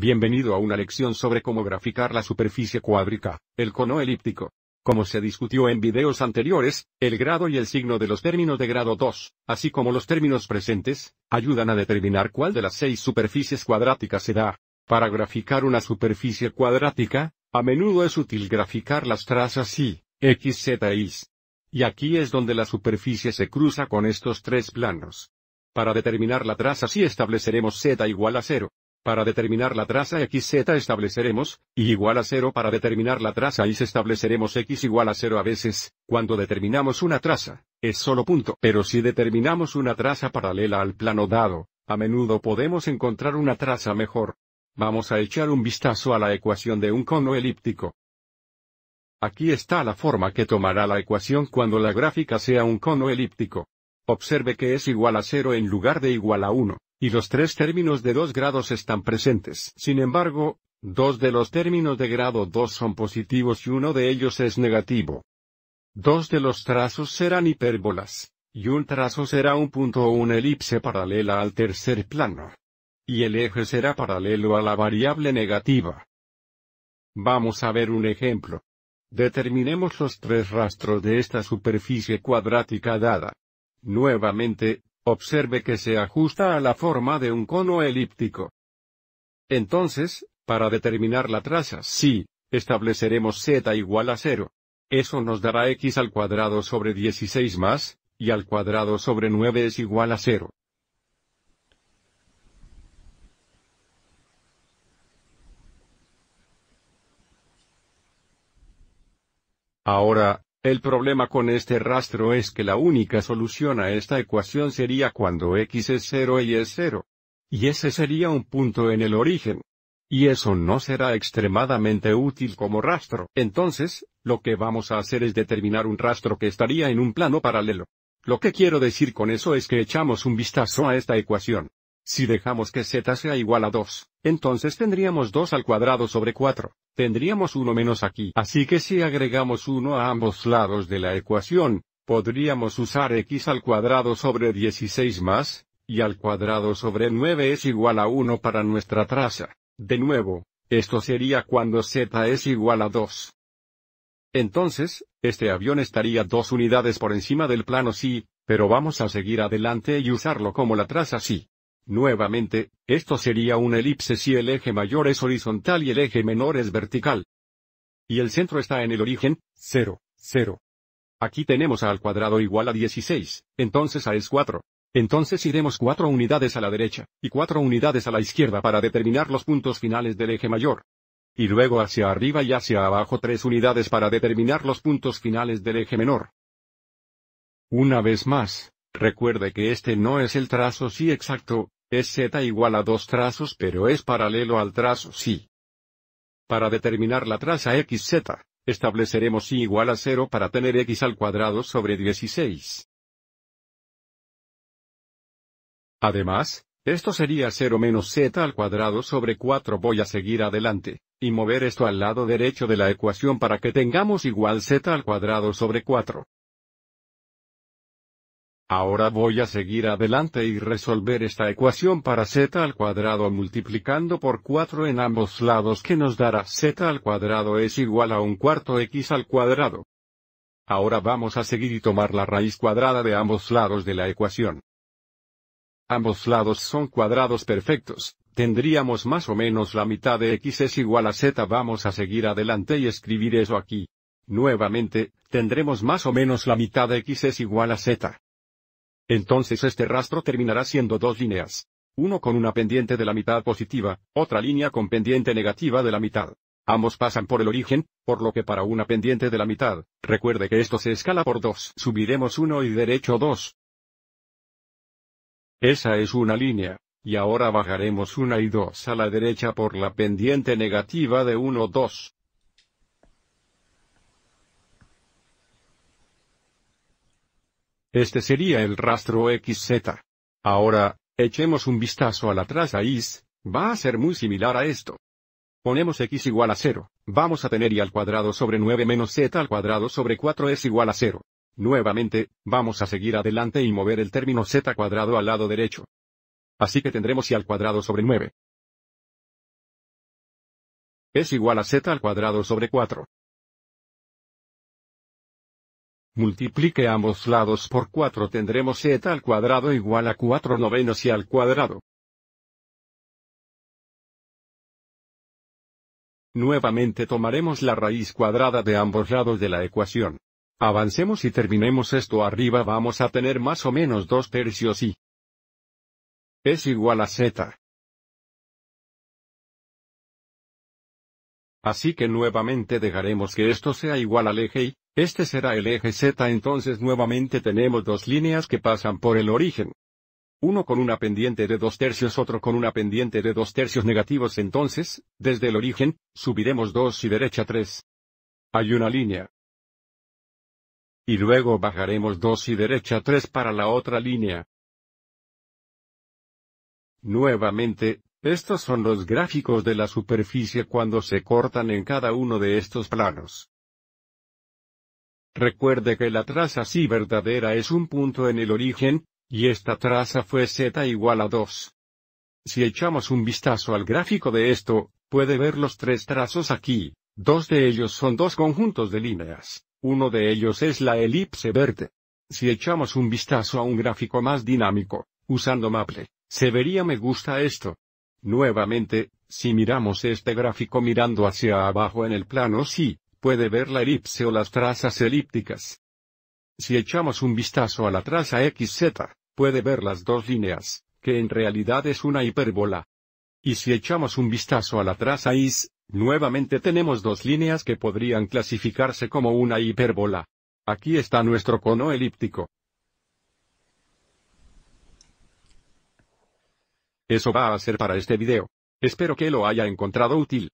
Bienvenido a una lección sobre cómo graficar la superficie cuádrica, el cono elíptico. Como se discutió en videos anteriores, el grado y el signo de los términos de grado 2, así como los términos presentes, ayudan a determinar cuál de las seis superficies cuadráticas se da. Para graficar una superficie cuadrática, a menudo es útil graficar las trazas y, x, z, y. Y aquí es donde la superficie se cruza con estos tres planos. Para determinar la traza sí estableceremos z igual a 0. Para determinar la traza XZ estableceremos, y igual a 0 para determinar la traza Y estableceremos X igual a 0 a veces, cuando determinamos una traza, es solo punto. Pero si determinamos una traza paralela al plano dado, a menudo podemos encontrar una traza mejor. Vamos a echar un vistazo a la ecuación de un cono elíptico. Aquí está la forma que tomará la ecuación cuando la gráfica sea un cono elíptico. Observe que es igual a 0 en lugar de igual a 1 y los tres términos de dos grados están presentes. Sin embargo, dos de los términos de grado 2 son positivos y uno de ellos es negativo. Dos de los trazos serán hipérbolas, y un trazo será un punto o una elipse paralela al tercer plano. Y el eje será paralelo a la variable negativa. Vamos a ver un ejemplo. Determinemos los tres rastros de esta superficie cuadrática dada. Nuevamente, Observe que se ajusta a la forma de un cono elíptico. Entonces, para determinar la traza sí, estableceremos z igual a 0. Eso nos dará x al cuadrado sobre 16 más, y al cuadrado sobre 9 es igual a 0. Ahora, el problema con este rastro es que la única solución a esta ecuación sería cuando x es 0 y es 0. Y ese sería un punto en el origen. Y eso no será extremadamente útil como rastro. Entonces, lo que vamos a hacer es determinar un rastro que estaría en un plano paralelo. Lo que quiero decir con eso es que echamos un vistazo a esta ecuación. Si dejamos que z sea igual a 2, entonces tendríamos 2 al cuadrado sobre 4, tendríamos 1 menos aquí. Así que si agregamos 1 a ambos lados de la ecuación, podríamos usar x al cuadrado sobre 16 más, y al cuadrado sobre 9 es igual a 1 para nuestra traza. De nuevo, esto sería cuando z es igual a 2. Entonces, este avión estaría 2 unidades por encima del plano sí, pero vamos a seguir adelante y usarlo como la traza sí. Nuevamente, esto sería una elipse si el eje mayor es horizontal y el eje menor es vertical. Y el centro está en el origen, 0, 0. Aquí tenemos a al cuadrado igual a 16, entonces a es 4. Entonces iremos 4 unidades a la derecha, y 4 unidades a la izquierda para determinar los puntos finales del eje mayor. Y luego hacia arriba y hacia abajo 3 unidades para determinar los puntos finales del eje menor. Una vez más, Recuerde que este no es el trazo sí exacto, es z igual a dos trazos pero es paralelo al trazo sí. Para determinar la traza xz, estableceremos y igual a 0 para tener x al cuadrado sobre 16. Además, esto sería 0 menos z al cuadrado sobre 4 voy a seguir adelante, y mover esto al lado derecho de la ecuación para que tengamos igual z al cuadrado sobre 4. Ahora voy a seguir adelante y resolver esta ecuación para z al cuadrado multiplicando por 4 en ambos lados que nos dará z al cuadrado es igual a un cuarto x al cuadrado. Ahora vamos a seguir y tomar la raíz cuadrada de ambos lados de la ecuación. Ambos lados son cuadrados perfectos, tendríamos más o menos la mitad de x es igual a z vamos a seguir adelante y escribir eso aquí. Nuevamente, tendremos más o menos la mitad de x es igual a z. Entonces este rastro terminará siendo dos líneas. Uno con una pendiente de la mitad positiva, otra línea con pendiente negativa de la mitad. Ambos pasan por el origen, por lo que para una pendiente de la mitad, recuerde que esto se escala por dos. subiremos uno y derecho 2. Esa es una línea, y ahora bajaremos una y 2 a la derecha por la pendiente negativa de 1, dos. Este sería el rastro XZ. Ahora, echemos un vistazo a la traza is, va a ser muy similar a esto. Ponemos x igual a 0, vamos a tener y al cuadrado sobre 9 menos z al cuadrado sobre 4 es igual a 0. Nuevamente, vamos a seguir adelante y mover el término z cuadrado al lado derecho. Así que tendremos y al cuadrado sobre 9. Es igual a z al cuadrado sobre 4 multiplique ambos lados por 4 tendremos z e al cuadrado igual a 4 novenos y al cuadrado. Nuevamente tomaremos la raíz cuadrada de ambos lados de la ecuación. Avancemos y terminemos esto arriba vamos a tener más o menos 2 tercios y es igual a z. Así que nuevamente dejaremos que esto sea igual al eje y este será el eje Z entonces nuevamente tenemos dos líneas que pasan por el origen. Uno con una pendiente de dos tercios, otro con una pendiente de dos tercios negativos entonces, desde el origen, subiremos 2 y derecha 3. Hay una línea. Y luego bajaremos 2 y derecha 3 para la otra línea. Nuevamente, estos son los gráficos de la superficie cuando se cortan en cada uno de estos planos. Recuerde que la traza sí verdadera es un punto en el origen, y esta traza fue z igual a 2. Si echamos un vistazo al gráfico de esto, puede ver los tres trazos aquí, dos de ellos son dos conjuntos de líneas, uno de ellos es la elipse verde. Si echamos un vistazo a un gráfico más dinámico, usando Maple, se vería me gusta esto. Nuevamente, si miramos este gráfico mirando hacia abajo en el plano sí, puede ver la elipse o las trazas elípticas. Si echamos un vistazo a la traza XZ, puede ver las dos líneas, que en realidad es una hipérbola. Y si echamos un vistazo a la traza Y, nuevamente tenemos dos líneas que podrían clasificarse como una hipérbola. Aquí está nuestro cono elíptico. Eso va a ser para este video. Espero que lo haya encontrado útil.